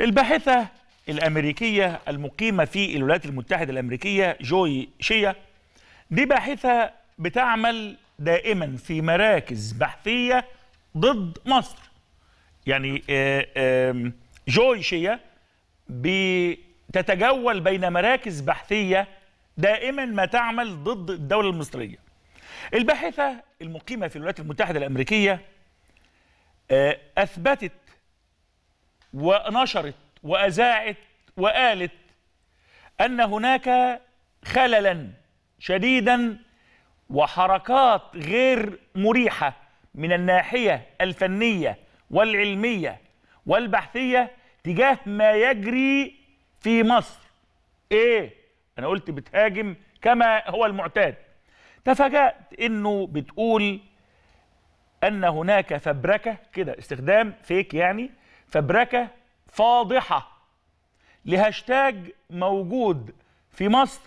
الباحثة الأمريكية المقيمة في الولايات المتحدة الأمريكية جوي شيا دي باحثة بتعمل دائما في مراكز بحثية ضد مصر يعني آه، جوي شيا بتتجول بين مراكز بحثية دائما ما تعمل ضد الدولة المصرية الباحثة المقيمة في الولايات المتحدة الأمريكية آه، أثبتت ونشرت وأذاعت وقالت أن هناك خللا شديدا وحركات غير مريحة من الناحية الفنية والعلمية والبحثية تجاه ما يجري في مصر ايه انا قلت بتهاجم كما هو المعتاد تفاجأت انه بتقول ان هناك فبركة كده استخدام فيك يعني فبركة فاضحة لهاشتاج موجود في مصر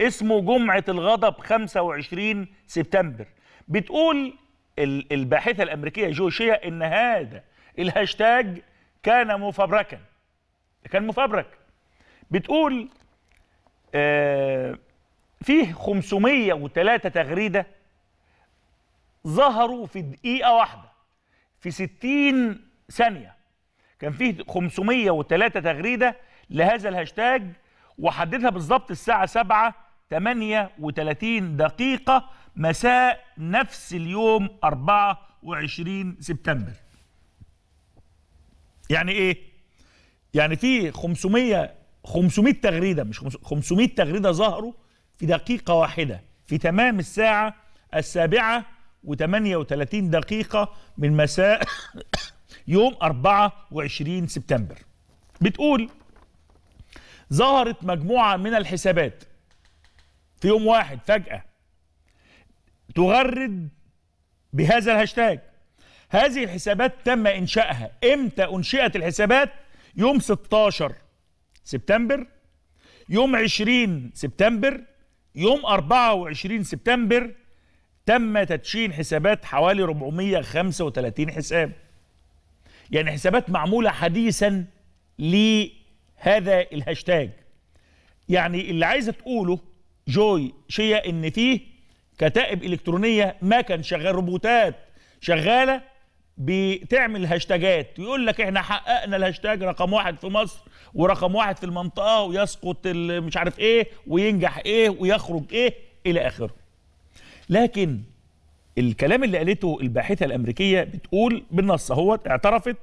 اسمه جمعة الغضب 25 سبتمبر بتقول الباحثة الأمريكية جو شيا إن هذا الهاشتاج كان مفبركا كان مفبرك بتقول آه فيه 503 تغريدة ظهروا في دقيقة واحدة في 60 ثانية كان فيه 503 تغريده لهذا الهاشتاج وحددها بالظبط الساعه 7 38 دقيقه مساء نفس اليوم 24 سبتمبر يعني ايه يعني في 500 500 تغريده مش 500 تغريده ظهروا في دقيقه واحده في تمام الساعه السابعه و38 دقيقه من مساء يوم 24 سبتمبر بتقول ظهرت مجموعة من الحسابات في يوم واحد فجأة تغرد بهذا الهاشتاج هذه الحسابات تم إنشائها إمتى أنشئت الحسابات يوم 16 سبتمبر يوم 20 سبتمبر يوم 24 سبتمبر تم تدشين حسابات حوالي 435 حساب يعني حسابات معمولة حديثا لهذا الهاشتاج يعني اللي عايزة تقوله جوي شيء ان فيه كتائب الكترونية ما كان شغال روبوتات شغالة بتعمل هاشتاجات يقول لك احنا حققنا الهاشتاج رقم واحد في مصر ورقم واحد في المنطقة ويسقط مش عارف ايه وينجح ايه ويخرج ايه الى اخره لكن الكلام اللي قالته الباحثة الأمريكية بتقول بالنص اهوت اعترفت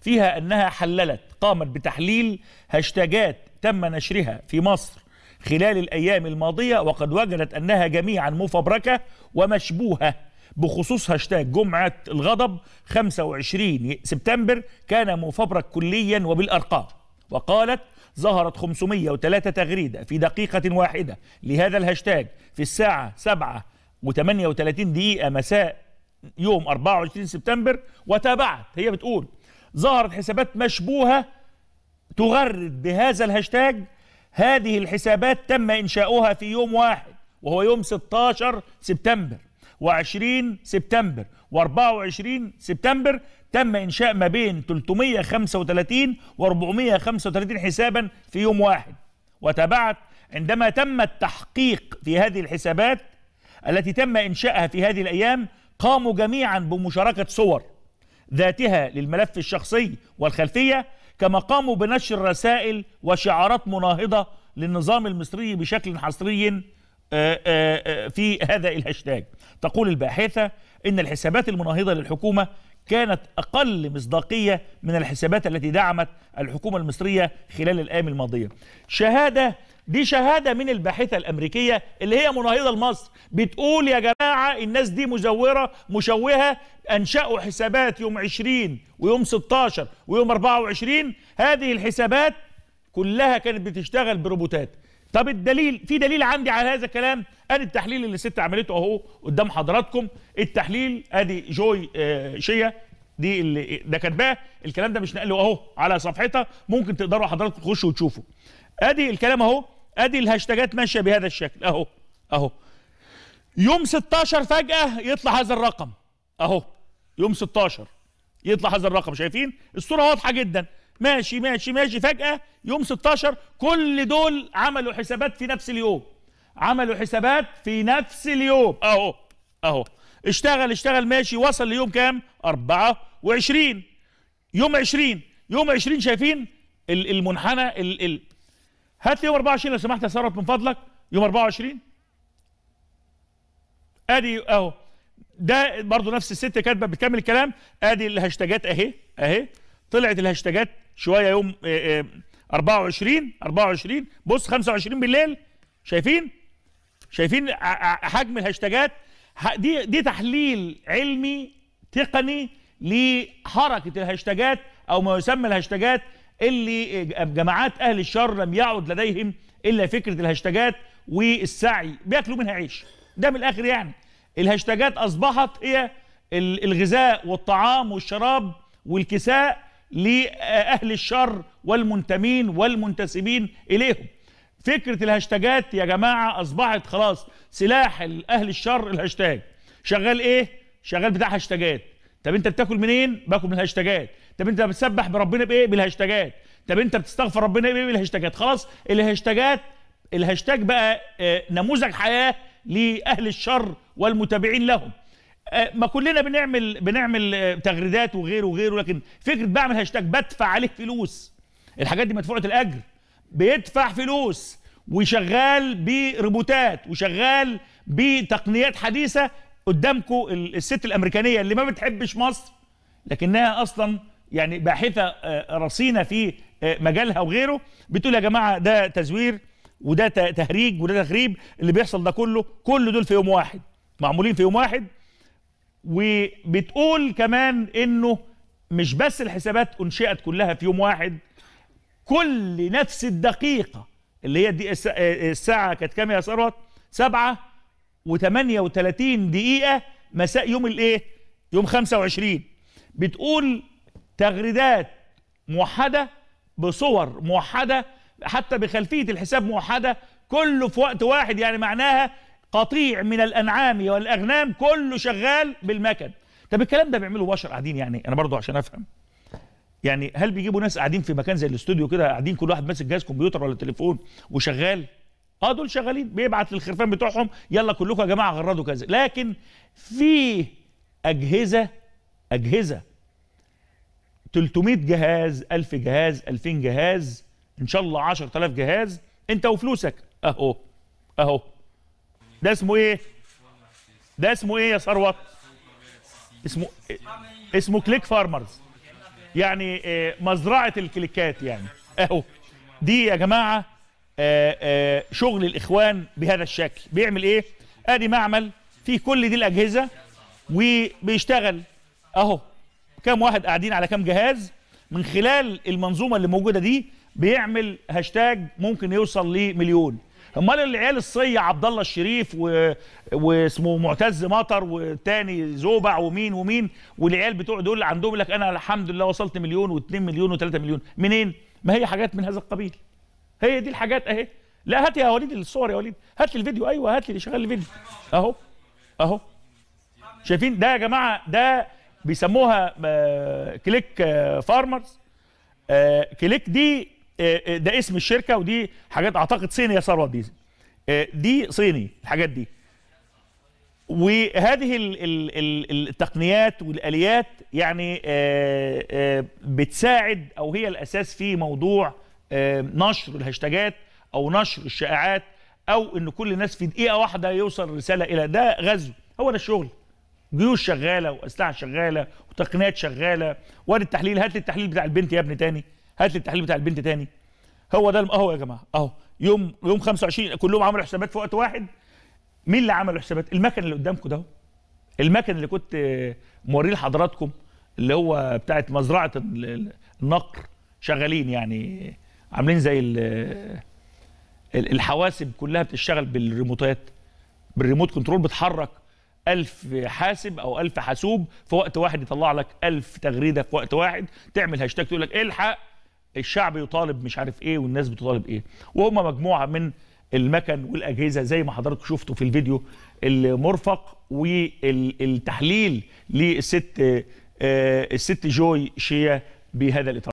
فيها أنها حللت قامت بتحليل هاشتاجات تم نشرها في مصر خلال الأيام الماضية وقد وجدت أنها جميعا مفبركة ومشبوهة بخصوص هاشتاج جمعة الغضب 25 سبتمبر كان مفبرك كليا وبالأرقام وقالت ظهرت 503 تغريدة في دقيقة واحدة لهذا الهاشتاج في الساعة 7 و38 دقيقة مساء يوم 24 سبتمبر وتابعت هي بتقول ظهرت حسابات مشبوهة تغرد بهذا الهاشتاج هذه الحسابات تم إنشاؤها في يوم واحد وهو يوم 16 سبتمبر و20 سبتمبر و24 سبتمبر تم إنشاء ما بين 335 و435 حسابا في يوم واحد وتابعت عندما تم التحقيق في هذه الحسابات التي تم إنشائها في هذه الأيام قاموا جميعا بمشاركة صور ذاتها للملف الشخصي والخلفية كما قاموا بنشر رسائل وشعارات مناهضة للنظام المصري بشكل حصري آه، آه، آه، في هذا الهاشتاج تقول الباحثة إن الحسابات المناهضة للحكومة كانت أقل مصداقية من الحسابات التي دعمت الحكومة المصرية خلال الأيام الماضية شهادة دي شهاده من الباحثه الامريكيه اللي هي مناهضه لمصر بتقول يا جماعه الناس دي مزوره مشوهه انشاوا حسابات يوم 20 ويوم 16 ويوم 24 هذه الحسابات كلها كانت بتشتغل بروبوتات طب الدليل في دليل عندي على هذا الكلام انا آه، التحليل اللي الست عملته اهو قدام حضراتكم التحليل ادي جوي آه شيا دي اللي ده كاتباه الكلام ده مش نقله اهو على صفحتها ممكن تقدروا حضراتكم تخشوا وتشوفوا ادي الكلام اهو ادي الهاشتاجات ماشيه بهذا الشكل اهو اهو يوم 16 فجاه يطلع هذا الرقم اهو يوم 16 يطلع هذا الرقم شايفين الصوره واضحه جدا ماشي ماشي ماشي فجاه يوم 16 كل دول عملوا حسابات في نفس اليوم عملوا حسابات في نفس اليوم اهو اهو اشتغل اشتغل ماشي وصل ليوم كام 24 يوم 20 يوم 20 شايفين المنحنى ال ال هات لي يوم 24 لو سمحت يا ثروت من فضلك يوم 24 ادي اهو ده برضو نفس الست كاتبه بتكمل الكلام ادي الهاشتاجات اهي اهي طلعت الهاشتاجات شويه يوم اه اه 24 24 بص 25 بالليل شايفين شايفين حجم الهاشتاجات دي دي تحليل علمي تقني لحركه الهاشتاجات او ما يسمى الهاشتاجات اللي جماعات اهل الشر لم يعد لديهم الا فكره الهاشتاجات والسعي بياكلوا منها عيش ده من الاخر يعني الهاشتاجات اصبحت هي الغذاء والطعام والشراب والكساء لاهل الشر والمنتمين والمنتسبين اليهم فكره الهاشتاجات يا جماعه اصبحت خلاص سلاح اهل الشر الهاشتاج شغال ايه شغال بتاع هاشتاجات طب انت بتاكل منين باكل من الهاشتاجات طب انت بتسبح بربنا بايه بالهاشتاجات طب انت بتستغفر ربنا بايه بالهاشتاجات خلاص الهاشتاجات الهاشتاج بقى آه، نموذج حياه لاهل الشر والمتابعين لهم آه، ما كلنا بنعمل بنعمل آه، تغريدات وغيره وغيره لكن فكره بعمل هاشتاج بدفع عليه فلوس الحاجات دي مدفوعه الاجر بيدفع فلوس وشغال بريبوتات وشغال بتقنيات حديثه قدامكم الست الامريكانيه اللي ما بتحبش مصر لكنها اصلا يعني باحثه آه، رصينه في آه، مجالها وغيره بتقول يا جماعه ده تزوير وده تهريج وده تخريب اللي بيحصل ده كله كل دول في يوم واحد معمولين في يوم واحد وبتقول كمان انه مش بس الحسابات انشئت كلها في يوم واحد كل نفس الدقيقه اللي هي دي آه، الساعه كانت كام يا ثروت؟ سبعه و38 دقيقة مساء يوم الايه؟ يوم 25 بتقول تغريدات موحدة بصور موحدة حتى بخلفية الحساب موحدة كله في وقت واحد يعني معناها قطيع من الأنعام والأغنام كله شغال بالمكن طب الكلام ده بيعمله بشر قاعدين يعني أنا برضو عشان أفهم يعني هل بيجيبوا ناس قاعدين في مكان زي الاستوديو كده قاعدين كل واحد ماسك جهاز كمبيوتر ولا تليفون وشغال اه دول شغالين بيبعت للخرفان بتوعهم يلا كلكم يا جماعه غردوا كذا لكن في اجهزه اجهزه 300 جهاز 1000 جهاز 2000 جهاز ان شاء الله 10000 جهاز انت وفلوسك اهو اهو ده اسمه ايه ده اسمه ايه يا ثروت اسمه اسمه كليك فارمرز يعني آه، مزرعه الكليكات يعني اهو دي يا جماعه آه، آه، شغل الاخوان بهذا الشكل بيعمل ايه ادي معمل فيه كل دي الاجهزه وبيشتغل اهو كام واحد قاعدين على كام جهاز من خلال المنظومه اللي موجوده دي بيعمل هاشتاج ممكن يوصل لمليون امال العيال الصيه عبد الله الشريف و... واسمه معتز مطر والتاني زوبع ومين ومين والعيال بتوع دول عندهم لك انا الحمد لله وصلت مليون و2 مليون و3 مليون منين ما هي حاجات من هذا القبيل هي دي الحاجات اهي لا هات يا وليد الصور يا وليد هات لي الفيديو ايوه هات لي شغال الفيديو اهو اهو شايفين ده يا جماعه ده بيسموها آه، كليك آه، فارمرز آه، كليك دي ده اسم الشركه ودي حاجات اعتقد صيني يا ثروت دي دي صيني الحاجات دي وهذه التقنيات والاليات يعني بتساعد او هي الاساس في موضوع آه، نشر الهاشتاجات او نشر الشائعات او ان كل الناس في دقيقه واحده يوصل رساله الى ده غزو هو ده الشغل جيوش شغاله واسلحه شغاله وتقنيات شغاله وادي التحليل هات لي التحليل بتاع البنت يا ابني تاني هات لي التحليل بتاع البنت تاني هو ده اهو يا جماعه اهو يوم يوم 25 كلهم عملوا حسابات في وقت واحد مين اللي عمل حسابات المكن اللي قدامكم ده المكن اللي كنت آه، موريه لحضراتكم اللي هو بتاعت مزرعه النقر شغالين يعني عاملين زي الحواسب كلها بتشتغل بالريموتات بالريموت كنترول بتحرك ألف حاسب أو ألف حاسوب في وقت واحد يطلع لك ألف تغريدة في وقت واحد تعمل هاشتاج تقول لك الحق الشعب يطالب مش عارف إيه والناس بتطالب إيه وهم مجموعة من المكن والأجهزة زي ما حضرتك شفتوا في الفيديو المرفق والتحليل للست آه، الست جوي شيا بهذا الإطار